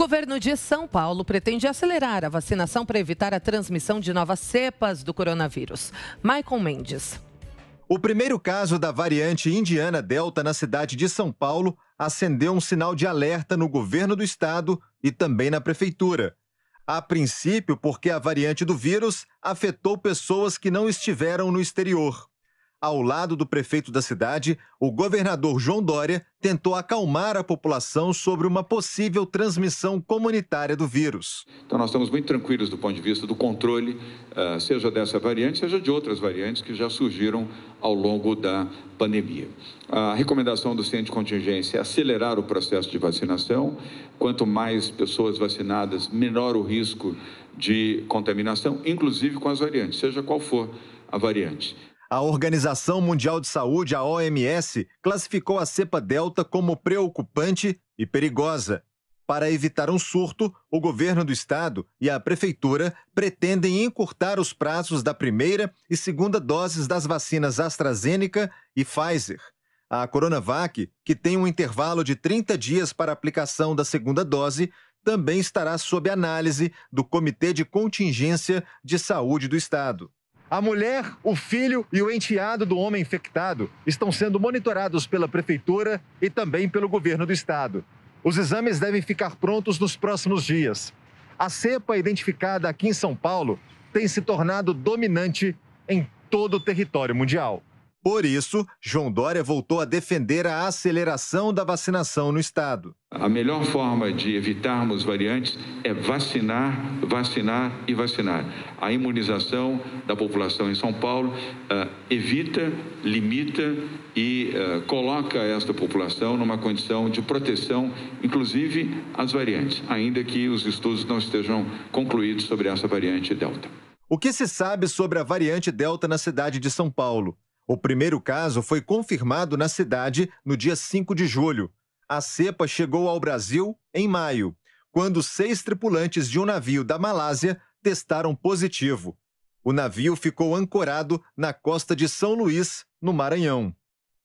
governo de São Paulo pretende acelerar a vacinação para evitar a transmissão de novas cepas do coronavírus. Maicon Mendes. O primeiro caso da variante indiana Delta na cidade de São Paulo acendeu um sinal de alerta no governo do estado e também na prefeitura. A princípio, porque a variante do vírus afetou pessoas que não estiveram no exterior. Ao lado do prefeito da cidade, o governador João Dória tentou acalmar a população sobre uma possível transmissão comunitária do vírus. Então, nós estamos muito tranquilos do ponto de vista do controle, ah, seja dessa variante, seja de outras variantes que já surgiram ao longo da pandemia. A recomendação do centro de contingência é acelerar o processo de vacinação. Quanto mais pessoas vacinadas, menor o risco de contaminação, inclusive com as variantes, seja qual for a variante. A Organização Mundial de Saúde, a OMS, classificou a cepa Delta como preocupante e perigosa. Para evitar um surto, o governo do estado e a prefeitura pretendem encurtar os prazos da primeira e segunda doses das vacinas AstraZeneca e Pfizer. A Coronavac, que tem um intervalo de 30 dias para aplicação da segunda dose, também estará sob análise do Comitê de Contingência de Saúde do Estado. A mulher, o filho e o enteado do homem infectado estão sendo monitorados pela prefeitura e também pelo governo do estado. Os exames devem ficar prontos nos próximos dias. A cepa identificada aqui em São Paulo tem se tornado dominante em todo o território mundial. Por isso, João Dória voltou a defender a aceleração da vacinação no Estado. A melhor forma de evitarmos variantes é vacinar, vacinar e vacinar. A imunização da população em São Paulo uh, evita, limita e uh, coloca esta população numa condição de proteção, inclusive às variantes, ainda que os estudos não estejam concluídos sobre essa variante Delta. O que se sabe sobre a variante Delta na cidade de São Paulo? O primeiro caso foi confirmado na cidade no dia 5 de julho. A cepa chegou ao Brasil em maio, quando seis tripulantes de um navio da Malásia testaram positivo. O navio ficou ancorado na costa de São Luís, no Maranhão.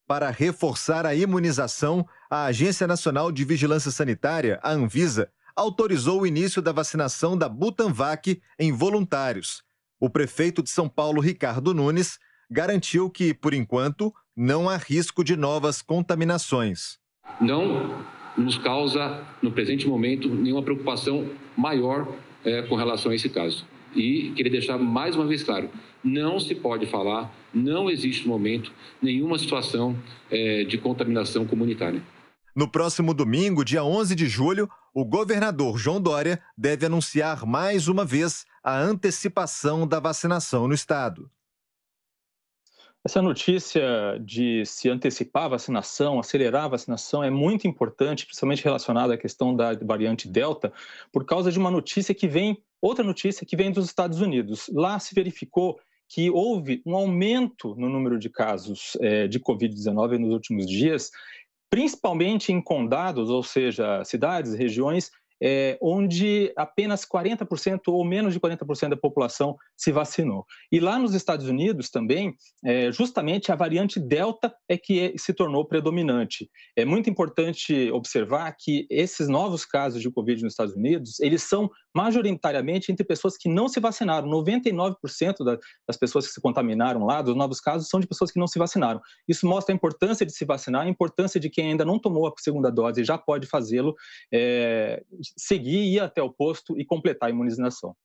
Para reforçar a imunização, a Agência Nacional de Vigilância Sanitária, a Anvisa, autorizou o início da vacinação da Butanvac em voluntários. O prefeito de São Paulo, Ricardo Nunes, garantiu que, por enquanto, não há risco de novas contaminações. Não nos causa, no presente momento, nenhuma preocupação maior é, com relação a esse caso. E queria deixar mais uma vez claro: não se pode falar, não existe no momento nenhuma situação é, de contaminação comunitária. No próximo domingo, dia 11 de julho, o governador João Dória deve anunciar mais uma vez a antecipação da vacinação no estado. Essa notícia de se antecipar a vacinação, acelerar a vacinação, é muito importante, principalmente relacionada à questão da variante Delta, por causa de uma notícia que vem, outra notícia que vem dos Estados Unidos. Lá se verificou que houve um aumento no número de casos é, de Covid-19 nos últimos dias, principalmente em condados, ou seja, cidades, regiões é, onde apenas 40% ou menos de 40% da população se vacinou. E lá nos Estados Unidos também, é, justamente a variante Delta é que é, se tornou predominante. É muito importante observar que esses novos casos de Covid nos Estados Unidos, eles são majoritariamente entre pessoas que não se vacinaram. 99% das pessoas que se contaminaram lá, dos novos casos, são de pessoas que não se vacinaram. Isso mostra a importância de se vacinar, a importância de quem ainda não tomou a segunda dose e já pode fazê-lo, é, seguir, ir até o posto e completar a imunização.